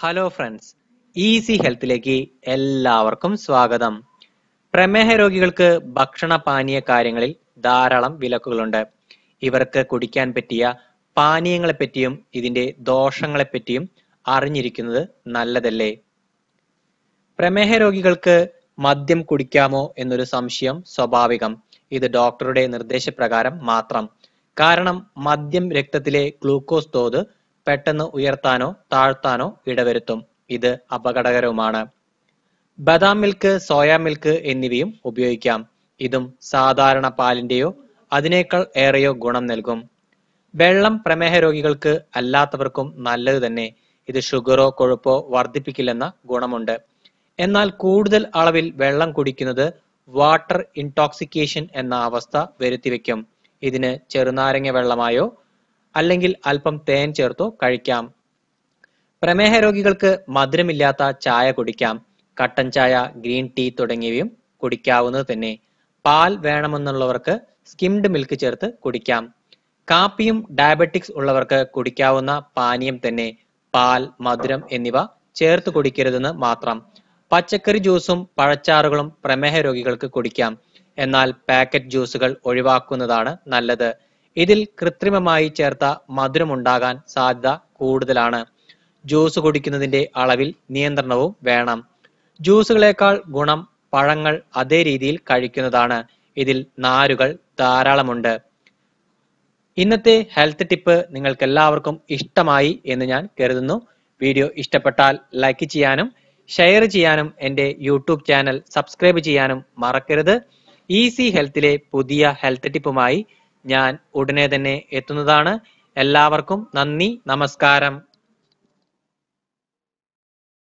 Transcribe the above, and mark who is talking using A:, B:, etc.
A: hello friends easy ഹെൽത്തിലേക്ക് എല്ലാവർക്കും സ്വാഗതം പ്രമേഹ രോഗികൾക്ക് ഭക്ഷണ പാനീയ കാര്യങ്ങളിൽ ധാരാളം വിലക്കുകളുണ്ട് ഇവർക്ക് കുടിക്കാൻ പറ്റിയ പാനീയങ്ങളെ പറ്റിയും ഇതിന്റെ ദോഷങ്ങളെ പറ്റിയും അറിഞ്ഞിരിക്കുന്നത് നല്ലതല്ലേ പ്രമേഹ രോഗികൾക്ക് മദ്യം കുടിക്കാമോ എന്നൊരു സംശയം സ്വാഭാവികം ഇത് ഡോക്ടറുടെ നിർദ്ദേശപ്രകാരം മാത്രം കാരണം മദ്യം രക്തത്തിലെ ഗ്ലൂക്കോസ് തോത് പെട്ടെന്ന് ഉയർത്താനോ താഴ്ത്താനോ ഇടവരുത്തും ഇത് അപകടകരവുമാണ് ബദാം മിൽക്ക് സോയ മിൽക്ക് എന്നിവയും ഉപയോഗിക്കാം ഇതും സാധാരണ പാലിന്റെയോ അതിനേക്കാൾ ഏറെയോ ഗുണം നൽകും വെള്ളം പ്രമേഹ രോഗികൾക്ക് അല്ലാത്തവർക്കും നല്ലത് തന്നെ ഇത് ഷുഗറോ കൊഴുപ്പോ വർദ്ധിപ്പിക്കില്ലെന്ന ഗുണമുണ്ട് എന്നാൽ കൂടുതൽ അളവിൽ വെള്ളം കുടിക്കുന്നത് വാട്ടർ ഇൻടോക്സിക്കേഷൻ എന്ന അവസ്ഥ വരുത്തിവെക്കും ഇതിന് ചെറുനാരങ്ങ വെള്ളമായോ അല്ലെങ്കിൽ അല്പം തേൻ ചേർത്തോ കഴിക്കാം പ്രമേഹ രോഗികൾക്ക് മധുരമില്ലാത്ത ചായ കുടിക്കാം കട്ടൻ ചായ ഗ്രീൻ ടീ തുടങ്ങിയവയും കുടിക്കാവുന്നത് തന്നെ പാൽ വേണമെന്നുള്ളവർക്ക് സ്കിംഡ് മിൽക്ക് ചേർത്ത് കുടിക്കാം കാപ്പിയും ഡയബറ്റിക്സ് ഉള്ളവർക്ക് കുടിക്കാവുന്ന പാനീയം തന്നെ പാൽ മധുരം എന്നിവ ചേർത്ത് കുടിക്കരുതെന്ന് മാത്രം പച്ചക്കറി ജ്യൂസും പഴച്ചാറുകളും പ്രമേഹ രോഗികൾക്ക് കുടിക്കാം എന്നാൽ പാക്കറ്റ് ജ്യൂസുകൾ ഒഴിവാക്കുന്നതാണ് നല്ലത് ഇതിൽ കൃത്രിമമായി ചേർത്ത മധുരമുണ്ടാകാൻ സാധ്യത കൂടുതലാണ് ജ്യൂസ് കുടിക്കുന്നതിന്റെ അളവിൽ നിയന്ത്രണവും വേണം ജ്യൂസുകളേക്കാൾ ഗുണം പഴങ്ങൾ അതേ രീതിയിൽ കഴിക്കുന്നതാണ് ഇതിൽ നാരുകൾ ധാരാളമുണ്ട് ഇന്നത്തെ ഹെൽത്ത് ടിപ്പ് നിങ്ങൾക്ക് എല്ലാവർക്കും ഇഷ്ടമായി എന്ന് ഞാൻ കരുതുന്നു വീഡിയോ ഇഷ്ടപ്പെട്ടാൽ ലൈക്ക് ചെയ്യാനും ഷെയർ ചെയ്യാനും എൻ്റെ യൂട്യൂബ് ചാനൽ സബ്സ്ക്രൈബ് ചെയ്യാനും മറക്കരുത് ഈസി ഹെൽത്തിലെ പുതിയ ഹെൽത്ത് ടിപ്പുമായി ഞാൻ ഉടനെ തന്നെ എത്തുന്നതാണ് എല്ലാവർക്കും നന്ദി നമസ്കാരം